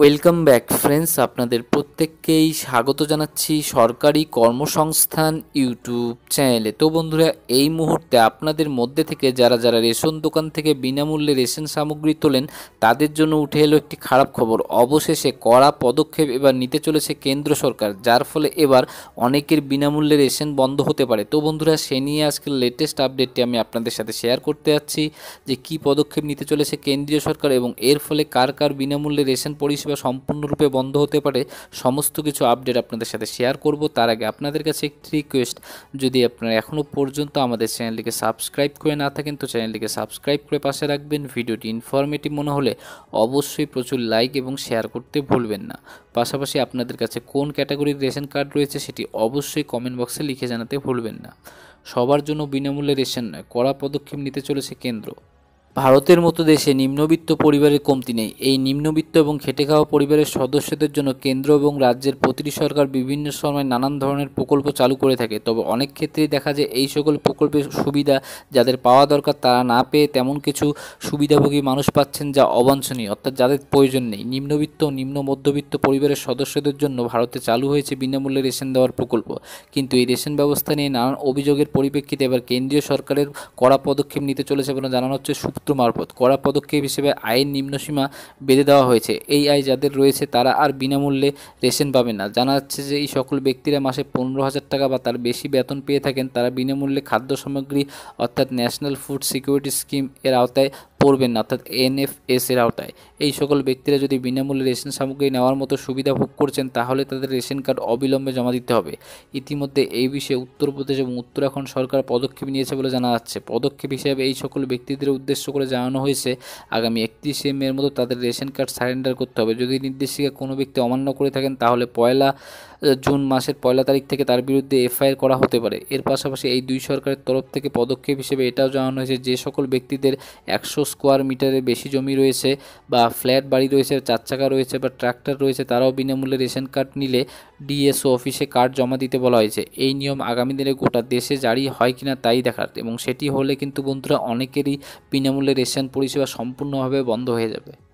welcome back friends আপনাদের প্রত্যেককেই স্বাগত জানাচ্ছি সরকারি কর্মসংস্থান ইউটিউব চ্যানেলে তো বন্ধুরা এই মুহূর্তে আপনাদের মধ্যে থেকে যারা যারা রেশন দোকান থেকে বিনামূল্যে রেশন সামগ্রী তোলেন তাদের জন্য উঠে এলো একটি খারাপ খবর অবশেষে কড়া পদক্ষেপ এবার নিতে চলেছে কেন্দ্র সরকার যার ফলে এবার অনেকের বিনামূল্যে রেশন বন্ধ হতে পারে তো বন্ধুরা সে নিয়ে আজকের লেটেস্ট আপডেটটি আমি আপনাদের সাথে শেয়ার করতে যাচ্ছি যে কি পদক্ষেপ নিতে চলেছে কেন্দ্রীয় সরকার এবং এর ফলে কার কার বিনামূল্যে রেশন পরিষেবা পরিষেবা সম্পূর্ণরূপে বন্ধ হতে পারে সমস্ত কিছু আপডেট আপনাদের সাথে শেয়ার করব তার আগে আপনাদের কাছে একটি রিকোয়েস্ট যদি আপনারা এখনও পর্যন্ত আমাদের চ্যানেলটিকে সাবস্ক্রাইব করে না থাকেন তো চ্যানেলটিকে সাবস্ক্রাইব করে পাশে রাখবেন ভিডিওটি ইনফরমেটিভ মনে হলে অবশ্যই প্রচুর লাইক এবং শেয়ার করতে ভুলবেন না পাশাপাশি আপনাদের কাছে কোন ক্যাটাগরির রেশন কার্ড রয়েছে সেটি অবশ্যই কমেন্ট বক্সে লিখে জানাতে ভুলবেন না সবার জন্য বিনামূল্যে রেশন নয় কড়া পদক্ষেপ নিতে চলেছে কেন্দ্র ভারতের মতো দেশে নিম্নবিত্ত পরিবারের কমতি নেই এই নিম্নবিত্ত এবং খেটে খাওয়া পরিবারের সদস্যদের জন্য কেন্দ্র এবং রাজ্যের প্রতিটি সরকার বিভিন্ন সময় নানান ধরনের প্রকল্প চালু করে থাকে তবে অনেক ক্ষেত্রেই দেখা যায় এই সকল প্রকল্পের সুবিধা যাদের পাওয়া দরকার তারা না পেয়ে তেমন কিছু সুবিধাভোগী মানুষ পাচ্ছেন যা অবাঞ্ছনীয় অর্থাৎ যাদের প্রয়োজন নেই নিম্নবিত্ত ও নিম্ন মধ্যবিত্ত পরিবারের সদস্যদের জন্য ভারতে চালু হয়েছে বিনামূল্যে রেশন দেওয়ার প্রকল্প কিন্তু এই রেশন ব্যবস্থা নিয়ে নানান অভিযোগের পরিপ্রেক্ষিতে এবার কেন্দ্রীয় সরকারের কড়া পদক্ষেপ নিতে চলেছে বলে জানানো হচ্ছে সূত্র মারফত করা পদক্ষেপ হিসেবে আয়ের নিম্নসীমা বেঁধে দেওয়া হয়েছে এই আয় যাদের রয়েছে তারা আর বিনামূল্যে রেশন পাবে না জানা যাচ্ছে যে এই সকল ব্যক্তিরা মাসে পনেরো হাজার টাকা বা তার বেশি বেতন পেয়ে থাকেন তারা বিনামূল্যে খাদ্য সামগ্রী অর্থাৎ ন্যাশনাল ফুড সিকিউরিটি স্কিম এর আওতায় পড়বেন না অর্থাৎ এনএফএস এর আওতায় এই সকল ব্যক্তিরা যদি বিনামূল্যে রেশন সামগ্রী নেওয়ার মতো সুবিধা ভোগ করছেন তাহলে তাদের রেশন কার্ড অবিলম্বে জমা দিতে হবে ইতিমধ্যে এই বিষয়ে উত্তরপ্রদেশ এবং উত্তরাখণ্ড সরকার পদক্ষেপ নিয়েছে বলে জানা যাচ্ছে পদক্ষেপ হিসেবে এই সকল ব্যক্তিদের উদ্দেশ্য করে জানানো হয়েছে আগামী একত্রিশে এর মতো তাদের রেশন কার্ড সারেন্ডার করতে হবে যদি নির্দেশিকা কোনো ব্যক্তি অমান্য করে থাকেন তাহলে পয়লা জুন মাসের পয়লা তারিখ থেকে তার বিরুদ্ধে এফআইআর করা হতে পারে এর পাশাপাশি এই দুই সরকারের তরফ থেকে পদক্ষেপ হিসেবে এটাও জানানো হয়েছে যে সকল ব্যক্তিদের একশো স্কোয়ার মিটারের বেশি জমি রয়েছে বা ফ্ল্যাট বাড়ি রয়েছে চার চাকা রয়েছে বা ট্র্যাক্টর রয়েছে তারাও বিনামূল্যে রেশন কার্ড নিলে ডিএসও অফিসে কার্ড জমা দিতে বলা হয়েছে এই নিয়ম আগামী দিনে গোটা দেশে জারি হয় কিনা তাই দেখার এবং সেটি হলে কিন্তু বন্ধুরা অনেকেরই বিনামূল্যে রেশন পরিষেবা সম্পূর্ণভাবে বন্ধ হয়ে যাবে